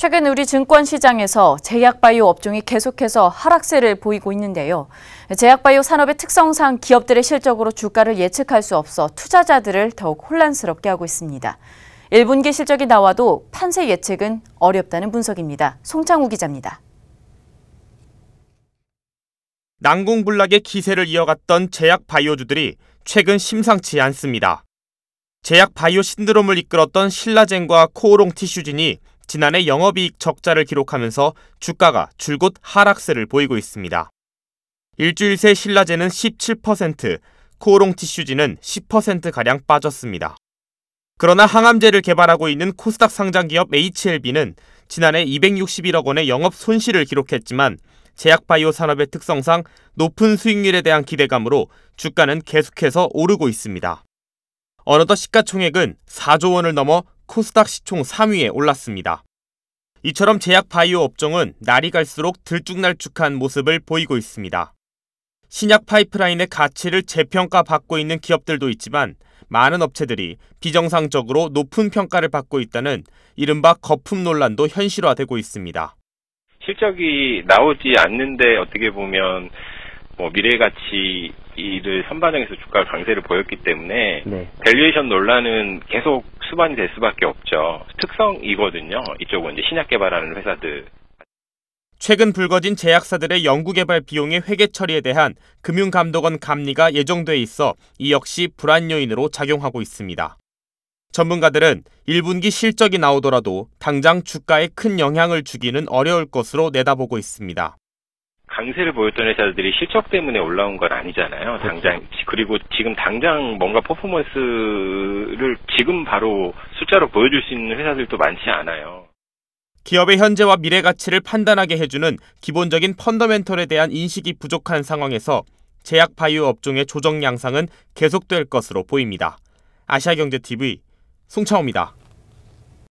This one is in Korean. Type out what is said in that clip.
최근 우리 증권 시장에서 제약바이오 업종이 계속해서 하락세를 보이고 있는데요. 제약바이오 산업의 특성상 기업들의 실적으로 주가를 예측할 수 없어 투자자들을 더욱 혼란스럽게 하고 있습니다. 1분기 실적이 나와도 판세 예측은 어렵다는 분석입니다. 송창우 기자입니다. 난공불락의 기세를 이어갔던 제약바이오주들이 최근 심상치 않습니다. 제약 바이오 신드롬을 이끌었던 신라젠과 코오롱 티슈진이 지난해 영업이익 적자를 기록하면서 주가가 줄곧 하락세를 보이고 있습니다. 일주일 새 신라젠은 17%, 코오롱 티슈진은 10%가량 빠졌습니다. 그러나 항암제를 개발하고 있는 코스닥 상장 기업 HLB는 지난해 261억 원의 영업 손실을 기록했지만 제약바이오 산업의 특성상 높은 수익률에 대한 기대감으로 주가는 계속해서 오르고 있습니다. 어느덧 시가총액은 4조 원을 넘어 코스닥 시총 3위에 올랐습니다. 이처럼 제약 바이오 업종은 날이 갈수록 들쭉날쭉한 모습을 보이고 있습니다. 신약 파이프라인의 가치를 재평가받고 있는 기업들도 있지만 많은 업체들이 비정상적으로 높은 평가를 받고 있다는 이른바 거품 논란도 현실화되고 있습니다. 실적이 나오지 않는데 어떻게 보면 뭐 미래 가치 이를 선반영해서 주가 강세를 보였기 때문에 네. 밸류에이션 논란은 계속 수반이 될 수밖에 없죠. 특성이거든요. 이쪽은 이제 신약 개발하는 회사들. 최근 불거진 제약사들의 연구개발 비용의 회계 처리에 대한 금융감독원 감리가 예정돼 있어 이 역시 불안 요인으로 작용하고 있습니다. 전문가들은 1분기 실적이 나오더라도 당장 주가에 큰 영향을 주기는 어려울 것으로 내다보고 있습니다. 강세를 보였던 회사들이 실적 때문에 올라온 건 아니잖아요. 그렇죠. 당장 그리고 지금 당장 뭔가 퍼포먼스를 지금 바로 숫자로 보여줄 수 있는 회사들도 많지 않아요. 기업의 현재와 미래 가치를 판단하게 해주는 기본적인 펀더멘털에 대한 인식이 부족한 상황에서 제약 바이오 업종의 조정 양상은 계속될 것으로 보입니다. 아시아경제TV 송창호입니다.